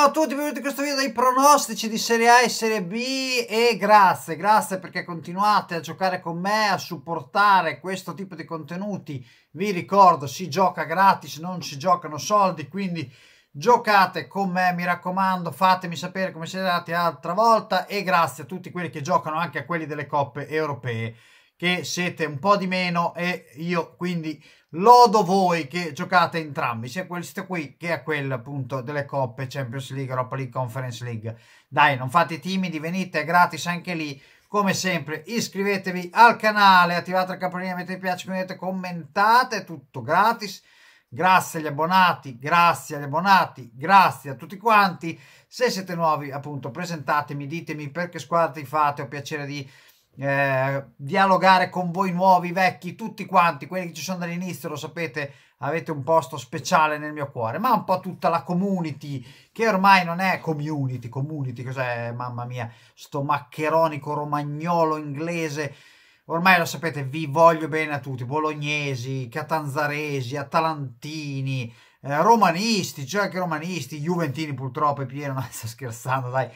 Ciao a tutti, benvenuti in questo video dei pronostici di Serie A e Serie B e grazie, grazie perché continuate a giocare con me, a supportare questo tipo di contenuti. Vi ricordo, si gioca gratis, non si giocano soldi, quindi giocate con me, mi raccomando, fatemi sapere come siete andati l'altra volta e grazie a tutti quelli che giocano anche a quelli delle coppe europee che siete un po' di meno e io quindi lodo voi che giocate entrambi, sia questo qui che a quello appunto delle coppe Champions League, Europa League, Conference League. Dai, non fate timidi, venite, gratis anche lì. Come sempre, iscrivetevi al canale, attivate la campanella, mettete mi piace, mettete, commentate, tutto gratis. Grazie agli abbonati, grazie agli abbonati, grazie a tutti quanti. Se siete nuovi, appunto, presentatemi, ditemi perché squadra ti fate, ho piacere di eh, dialogare con voi nuovi, vecchi, tutti quanti, quelli che ci sono dall'inizio, lo sapete, avete un posto speciale nel mio cuore, ma un po' tutta la community, che ormai non è community, community, cos'è, mamma mia, sto maccheronico romagnolo inglese, ormai lo sapete, vi voglio bene a tutti, bolognesi, catanzaresi, atalantini, eh, romanisti, cioè anche romanisti, juventini purtroppo è pieno, non sto scherzando, dai,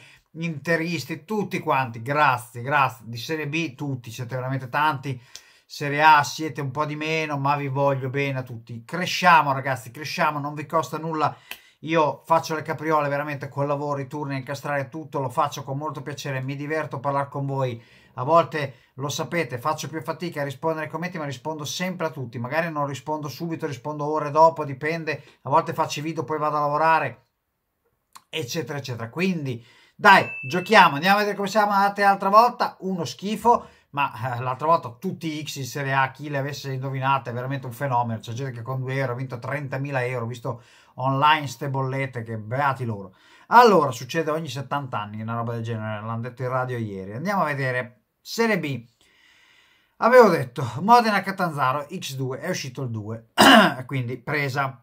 interisti, tutti quanti, grazie, grazie, di Serie B tutti, siete veramente tanti, Serie A siete un po' di meno, ma vi voglio bene a tutti. Cresciamo ragazzi, cresciamo, non vi costa nulla, io faccio le capriole veramente col lavoro, i turni, incastrare tutto, lo faccio con molto piacere, mi diverto a parlare con voi, a volte lo sapete, faccio più fatica a rispondere ai commenti, ma rispondo sempre a tutti, magari non rispondo subito, rispondo ore dopo, dipende, a volte faccio i video, poi vado a lavorare, eccetera, eccetera. Quindi dai, giochiamo, andiamo a vedere come siamo andati l'altra volta. Uno schifo, ma eh, l'altra volta tutti i X in Serie A, chi le avesse indovinate, è veramente un fenomeno. C'è gente che con 2 euro ha vinto 30.000 euro, visto online ste bollette, che beati loro. Allora, succede ogni 70 anni una roba del genere, l'hanno detto in radio ieri. Andiamo a vedere Serie B. Avevo detto Modena-Catanzaro X2, è uscito il 2, quindi presa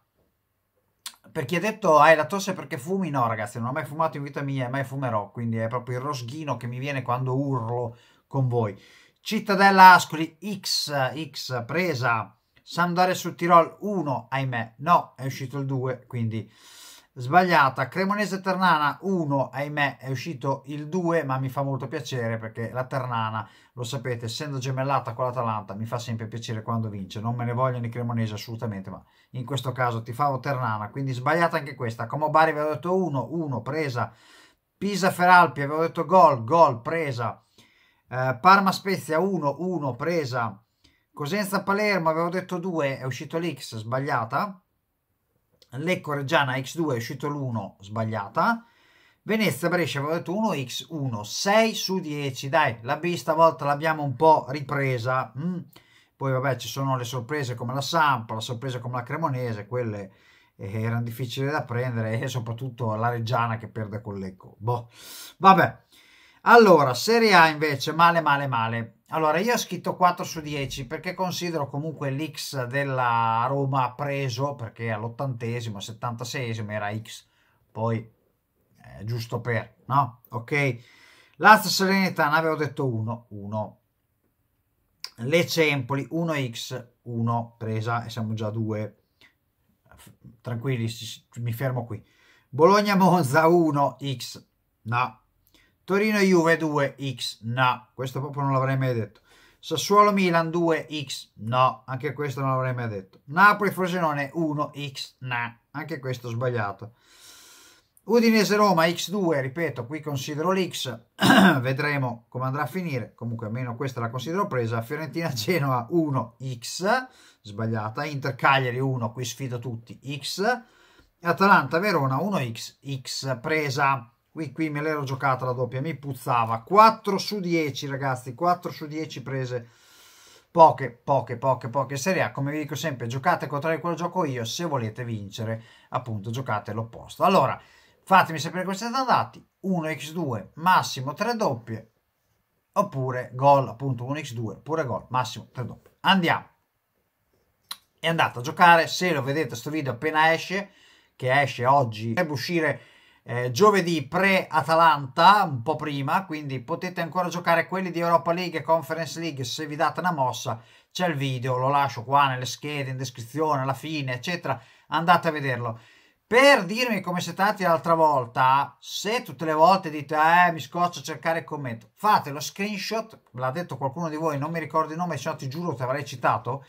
per chi ha detto hai la tosse perché fumi, no ragazzi, non ho mai fumato in vita mia e mai fumerò, quindi è proprio il rosghino che mi viene quando urlo con voi. Cittadella Ascoli X, X presa, Sandoria su Tirol 1, ahimè, no, è uscito il 2, quindi sbagliata. Cremonese Ternana 1, ahimè, è uscito il 2, ma mi fa molto piacere perché la Ternana, lo sapete, essendo gemellata con l'Atalanta, mi fa sempre piacere quando vince. Non me ne vogliono i Cremonese assolutamente, ma in questo caso ti favo Ternana, quindi sbagliata anche questa. Como Bari avevo detto 1, 1 presa. Pisa Feralpi avevo detto gol, gol presa. Eh, Parma Spezia 1, 1 presa. Cosenza Palermo avevo detto 2, è uscito l'X, sbagliata. Lecco Reggiana X2 è uscito l'1 sbagliata. Venezia Brescia avevo detto 1 X1 6 su 10 dai la B stavolta l'abbiamo un po' ripresa mm. poi vabbè ci sono le sorprese come la Sampa la sorpresa come la Cremonese quelle eh, erano difficili da prendere e soprattutto la Reggiana che perde con l'Ecco boh vabbè allora, Serie A invece, male, male, male. Allora, io ho scritto 4 su 10 perché considero comunque l'X della Roma preso, perché all'ottantesimo, 76esimo era X, poi eh, giusto per, no? Ok? Lazio Serenità, ne avevo detto 1, 1. Lecce Empoli, 1X, 1 presa e siamo già 2. Tranquilli, mi fermo qui. Bologna Monza, 1X, no, Torino-Juve 2x, no, questo proprio non l'avrei mai detto. Sassuolo-Milan 2x, no, anche questo non l'avrei mai detto. Napoli-Frosinone 1x, no, anche questo sbagliato. Udinese-Roma x2, ripeto, qui considero l'x, vedremo come andrà a finire, comunque almeno questa la considero presa. Fiorentina-Genoa 1x, sbagliata. Inter-Cagliari 1, qui sfido tutti, x. Atalanta-Verona 1x, x presa qui, qui me l'ero giocata la doppia, mi puzzava. 4 su 10 ragazzi, 4 su 10 prese poche, poche, poche, poche Serie A, come vi dico sempre, giocate contro a quello gioco io, se volete vincere, appunto, giocate l'opposto. Allora, fatemi sapere come siete andati, 1x2, massimo 3 doppie, oppure gol, appunto, 1x2, pure gol, massimo 3 doppie. Andiamo! È andato a giocare, se lo vedete sto video appena esce, che esce oggi, deve uscire eh, giovedì pre-Atalanta, un po' prima, quindi potete ancora giocare quelli di Europa League e Conference League se vi date una mossa. C'è il video, lo lascio qua nelle schede, in descrizione, alla fine, eccetera. Andate a vederlo. Per dirmi come siete andati l'altra volta, se tutte le volte dite eh, mi scoccio a cercare il commento, fate lo screenshot, l'ha detto qualcuno di voi, non mi ricordo il nome, se no ti giuro te avrei citato,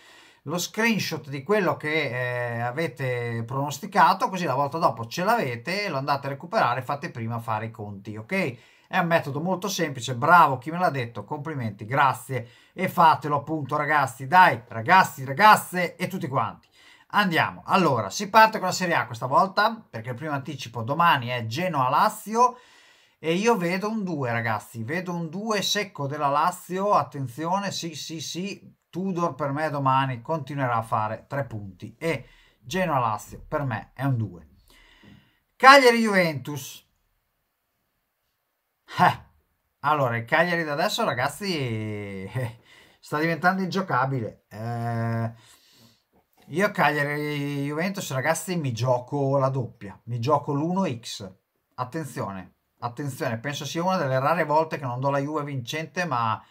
lo screenshot di quello che eh, avete pronosticato, così la volta dopo ce l'avete, lo andate a recuperare, fate prima fare i conti, ok? È un metodo molto semplice, bravo chi me l'ha detto, complimenti, grazie e fatelo appunto ragazzi, dai ragazzi, ragazze e tutti quanti. Andiamo, allora si parte con la Serie A questa volta perché il primo anticipo domani è Genoa-Lazio e io vedo un 2 ragazzi, vedo un 2 secco della Lazio, attenzione, sì sì sì, Tudor per me domani continuerà a fare tre punti e Genoa-Lazio per me è un 2. Cagliari-Juventus. Eh. Allora, il Cagliari da adesso, ragazzi, eh, sta diventando ingiocabile. Eh, io Cagliari-Juventus, ragazzi, mi gioco la doppia. Mi gioco l'1x. Attenzione, attenzione. Penso sia una delle rare volte che non do la Juve vincente, ma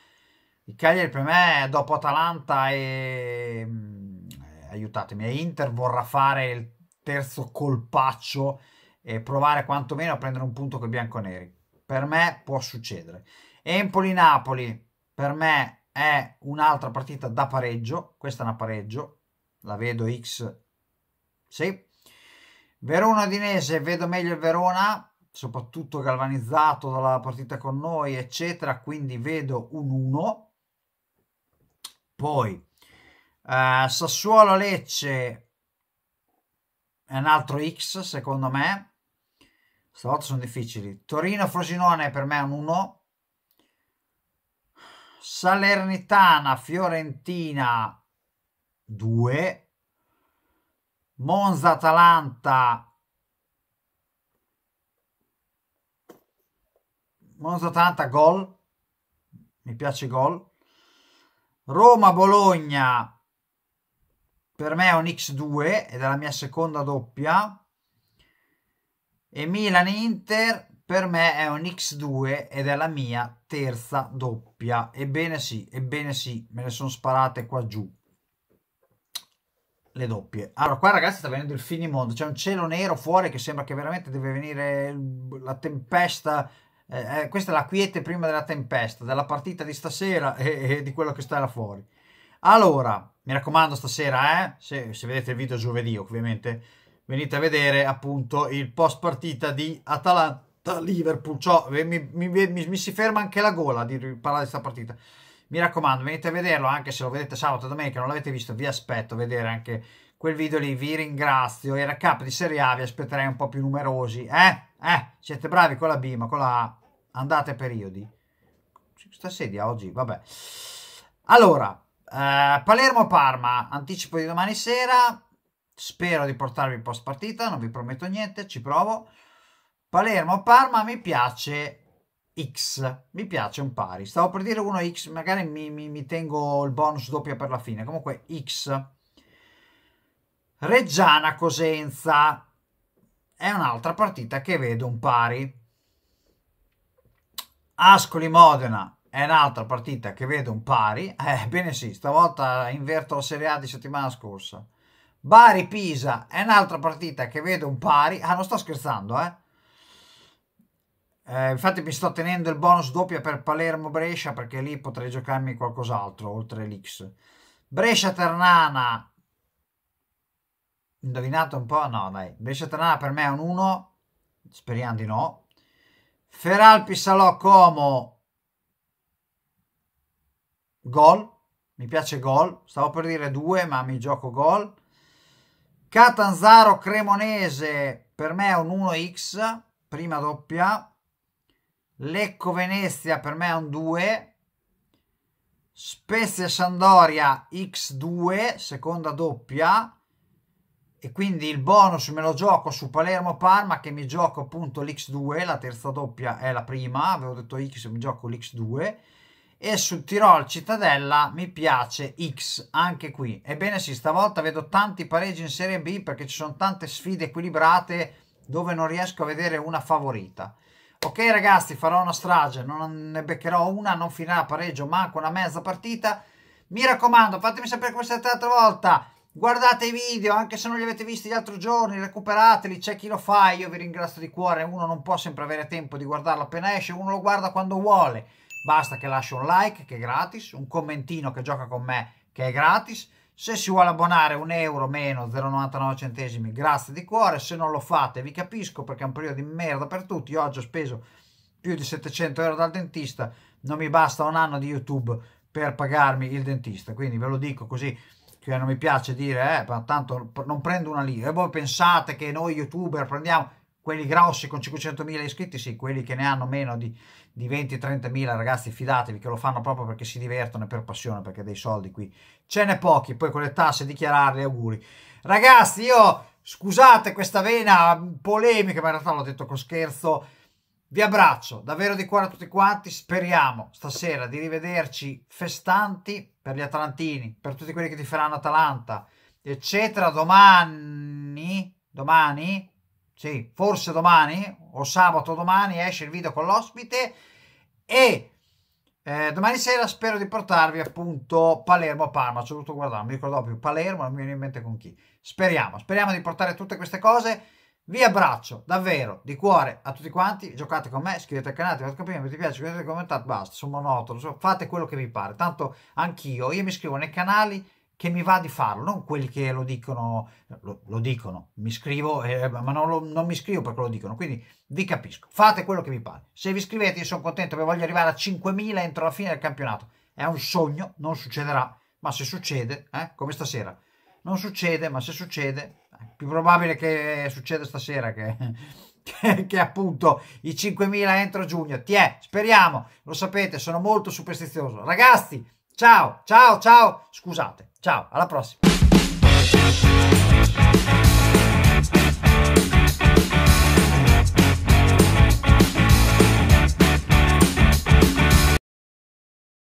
il Cagliari per me dopo Atalanta e mm, eh, aiutatemi, Inter vorrà fare il terzo colpaccio e provare quantomeno a prendere un punto con i bianconeri. Per me può succedere. Empoli-Napoli per me è un'altra partita da pareggio, questa è una pareggio, la vedo X, sì. verona dinese vedo meglio il Verona, soprattutto galvanizzato dalla partita con noi, eccetera, quindi vedo un 1 poi eh, Sassuolo-Lecce è un altro X secondo me. Stavolta sono difficili. Torino-Frosinone per me è un 1. Salernitana-Fiorentina 2. Monza-Atalanta Monza Atalanta gol mi piace gol Roma-Bologna per me è un X2 ed è la mia seconda doppia e Milan-Inter per me è un X2 ed è la mia terza doppia. Ebbene sì, ebbene sì, me ne sono sparate qua giù le doppie. Allora, qua ragazzi sta venendo il finimondo, c'è un cielo nero fuori che sembra che veramente deve venire la tempesta eh, eh, questa è la quiete prima della tempesta, della partita di stasera e, e di quello che sta là fuori. Allora, mi raccomando stasera, eh, se, se, vedete il video giovedì ovviamente, venite a vedere appunto il post partita di Atalanta-Liverpool. Mi, mi, mi, mi, si ferma anche la gola di parlare di questa partita. Mi raccomando, venite a vederlo anche se lo vedete sabato e domenica, non l'avete visto, vi aspetto a vedere anche quel video lì. Vi ringrazio. era recap di Serie A vi aspetterei un po' più numerosi. Eh? Eh? Siete bravi con la B, ma con la A andate periodi. Questa sedia oggi, vabbè. Allora, eh, Palermo-Parma, anticipo di domani sera. Spero di portarvi post partita, non vi prometto niente, ci provo. Palermo-Parma mi piace X, mi piace un pari. Stavo per dire uno x magari mi, mi, mi tengo il bonus doppio per la fine. Comunque X. Reggiana-Cosenza è un'altra partita che vedo un pari. Ascoli-Modena è un'altra partita che vedo un pari, ebbene eh, sì, stavolta inverto la Serie A di settimana scorsa. Bari-Pisa è un'altra partita che vedo un pari, ah non sto scherzando eh. eh infatti mi sto tenendo il bonus doppia per Palermo-Brescia perché lì potrei giocarmi qualcos'altro oltre l'X. Brescia-Ternana, indovinato un po'? No dai, Brescia-Ternana per me è un 1, speriamo di no, Feralpi Salò Como gol mi piace gol stavo per dire due ma mi gioco gol Catanzaro Cremonese per me è un 1x prima doppia Lecco Venezia per me è un 2 Spezia Sandoria x2 seconda doppia e quindi il bonus me lo gioco su Palermo-Parma che mi gioco appunto l'X2, la terza doppia è la prima, avevo detto X, mi gioco l'X2 e su Tirol Cittadella mi piace X anche qui. Ebbene sì, stavolta vedo tanti pareggi in Serie B perché ci sono tante sfide equilibrate dove non riesco a vedere una favorita. Ok ragazzi, farò una strage, non ne beccherò una, non finirà pareggio, manco una mezza partita. Mi raccomando, fatemi sapere come siete l'altra volta guardate i video anche se non li avete visti gli altri giorni recuperateli c'è chi lo fa io vi ringrazio di cuore uno non può sempre avere tempo di guardarlo appena esce uno lo guarda quando vuole basta che lascia un like che è gratis un commentino che gioca con me che è gratis se si vuole abbonare un euro meno 0,99 centesimi grazie di cuore se non lo fate vi capisco perché è un periodo di merda per tutti io oggi ho speso più di 700 euro dal dentista non mi basta un anno di youtube per pagarmi il dentista quindi ve lo dico così cioè non mi piace dire, eh, ma tanto non prendo una lira. E voi pensate che noi youtuber prendiamo quelli grossi con 500.000 iscritti? Sì, quelli che ne hanno meno di, di 20-30.000, ragazzi, fidatevi che lo fanno proprio perché si divertono e per passione, perché dei soldi qui ce n'è pochi. Poi con le tasse dichiararli, auguri. Ragazzi, io scusate questa vena polemica, ma in realtà l'ho detto con scherzo vi abbraccio davvero di cuore a tutti quanti, speriamo stasera di rivederci festanti per gli atalantini, per tutti quelli che ti faranno Atalanta, eccetera. Domani, domani, sì, forse domani o sabato domani esce il video con l'ospite e eh, domani sera spero di portarvi appunto Palermo a Parma, ho dovuto guardare, non mi ricordo più Palermo, non mi viene in mente con chi. Speriamo, speriamo di portare tutte queste cose. Vi abbraccio davvero di cuore a tutti quanti. Giocate con me, iscrivetevi al canale, fate capire, mi piace, commentate, commentate, basta. Sono monotono, so, fate quello che vi pare. Tanto anch'io, io mi iscrivo nei canali che mi va di farlo, non quelli che lo dicono, lo, lo dicono, mi scrivo, eh, ma non, lo, non, mi scrivo perché lo dicono, quindi vi capisco, fate quello che vi pare. Se vi iscrivete io sono contento perché voglio arrivare a 5.000 entro la fine del campionato. È un sogno, non succederà, ma se succede, eh, come stasera, non succede, ma se succede, più probabile che succeda stasera che, che, che appunto i 5.000 entro giugno. Ti è, speriamo, lo sapete, sono molto superstizioso. Ragazzi, ciao, ciao, ciao, scusate, ciao, alla prossima.